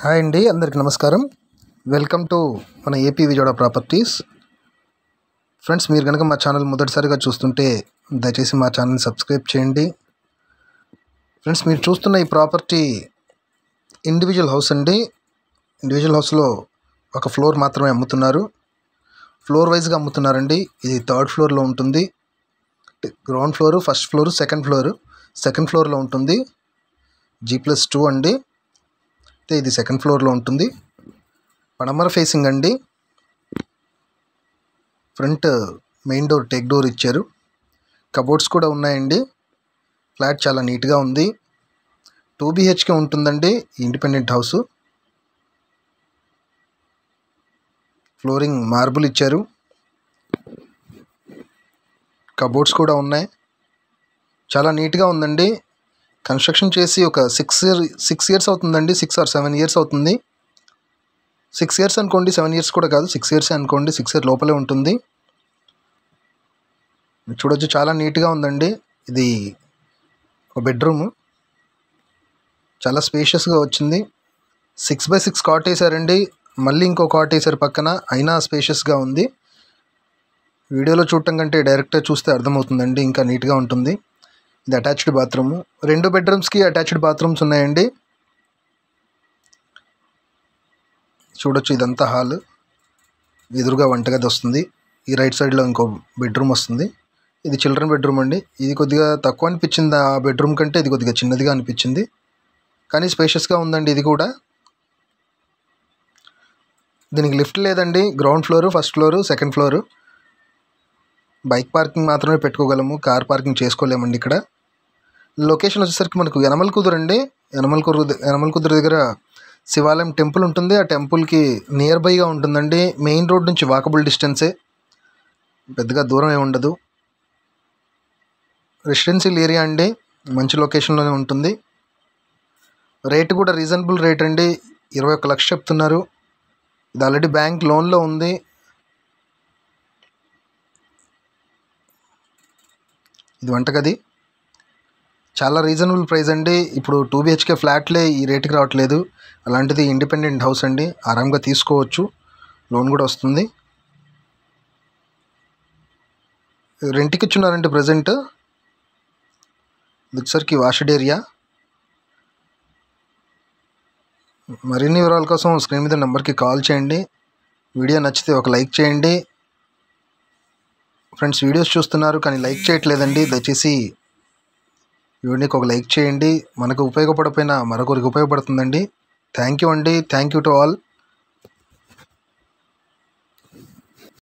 hi అండి అందరికీ నమస్కారం వెల్కమ్ టు మన ఏపీ విజయవాడ ప్రాపర్టీస్ ఫ్రెండ్స్ మీరు కనుక మా ఛానల్ మొదటిసారిగా చూస్తుంటే దయచేసి మా ఛానల్ని సబ్స్క్రైబ్ చేయండి ఫ్రెండ్స్ మీరు చూస్తున్న ఈ ప్రాపర్టీ ఇండివిజువల్ హౌస్ అండి ఇండివిజువల్ హౌస్లో ఒక ఫ్లోర్ మాత్రమే అమ్ముతున్నారు ఫ్లోర్ వైజ్గా అమ్ముతున్నారండి ఇది థర్డ్ ఫ్లోర్లో ఉంటుంది ground floor first floor second floor second ఫ్లోర్లో ఉంటుంది జీ ప్లస్ టూ అండి అయితే ఇది సెకండ్ ఫ్లోర్లో ఉంటుంది పడమర ఫేసింగ్ అండి front main door teak door ఇచ్చారు కబోర్డ్స్ కూడా ఉన్నాయండి ఫ్లాట్ చాలా నీట్గా ఉంది టూ బీహెచ్కే ఉంటుందండి ఇండిపెండెంట్ హౌస్ ఫ్లోరింగ్ మార్బుల్ ఇచ్చారు కబోర్డ్స్ కూడా ఉన్నాయి చాలా నీట్గా ఉందండి కన్స్ట్రక్షన్ చేసి ఒక సిక్స్ ఇయర్ సిక్స్ ఇయర్స్ అవుతుందండి సిక్స్ ఆర్ సెవెన్ ఇయర్స్ అవుతుంది సిక్స్ ఇయర్స్ అనుకోండి సెవెన్ ఇయర్స్ కూడా కాదు సిక్స్ ఇయర్స్ అనుకోండి సిక్స్ ఇయర్ లోపలే ఉంటుంది చూడొచ్చు చాలా నీట్గా ఉందండి ఇది ఒక బెడ్రూమ్ చాలా స్పేషియస్గా వచ్చింది సిక్స్ బై సిక్స్ కాట్ వేసారండి మళ్ళీ ఇంకో కాట్ వేసారు పక్కన అయినా స్పేషియస్గా ఉంది వీడియోలో చూడటం కంటే డైరెక్ట్గా చూస్తే అర్థమవుతుందండి ఇంకా నీట్గా ఉంటుంది ఇది అటాచ్డ్ బాత్రూము రెండు బెడ్రూమ్స్కి అటాచ్డ్ బాత్రూమ్స్ ఉన్నాయండి చూడొచ్చు ఇదంతా హాల్ ఎదురుగా వంటగది వస్తుంది ఈ రైట్ సైడ్లో ఇంకో బెడ్రూమ్ వస్తుంది ఇది చిల్డ్రన్ బెడ్రూమ్ అండి ఇది కొద్దిగా తక్కువ అనిపించింది ఆ బెడ్రూమ్ కంటే ఇది కొద్దిగా చిన్నదిగా అనిపించింది కానీ స్పేషియస్గా ఉందండి ఇది కూడా దీనికి లిఫ్ట్ లేదండి ground floor first floor second floor bike parking మాత్రమే పెట్టుకోగలము కార్ పార్కింగ్ చేసుకోలేమండి ఇక్కడ లొకేషన్ వచ్చేసరికి మనకు యనమల కుదురు అండి యనమల కుదురు యనమల కుదురు దగ్గర శివాలయం టెంపుల్ ఉంటుంది ఆ టెంపుల్కి నియర్ బైగా ఉంటుందండి మెయిన్ రోడ్ నుంచి వాకబుల్ డిస్టెన్సే పెద్దగా దూరం ఏమి ఉండదు రెసిడెన్షియల్ ఏరియా అండి మంచి లొకేషన్లోనే ఉంటుంది రేటు కూడా రీజనబుల్ రేట్ అండి ఇరవై ఒక్క లక్ష చెప్తున్నారు ఇది ఆల్రెడీ బ్యాంక్ లోన్లో ఉంది ఇది వంటగది చాలా రీజనబుల్ ప్రైస్ అండి ఇప్పుడు టూ బిహెచ్కే ఫ్లాట్లే ఈ రేటుకి రావట్లేదు అలాంటిది ఇండిపెండెంట్ హౌస్ అండి ఆరామ్గా తీసుకోవచ్చు లోన్ కూడా వస్తుంది రెంట్కి ఇచ్చున్నారండి ప్రజెంట్ దిక్సర్కి వాషడ్ ఏరియా మరిన్ని వివరాల కోసం స్క్రీన్ మీద నెంబర్కి కాల్ చేయండి వీడియో నచ్చితే ఒక లైక్ చేయండి ఫ్రెండ్స్ వీడియోస్ చూస్తున్నారు కానీ లైక్ చేయట్లేదండి దయచేసి వీడియోకి ఒక లైక్ చేయండి మనకు ఉపయోగపడిపోయిన మరొకరికి ఉపయోగపడుతుందండి థ్యాంక్ యూ అండి థ్యాంక్ యూ టు ఆల్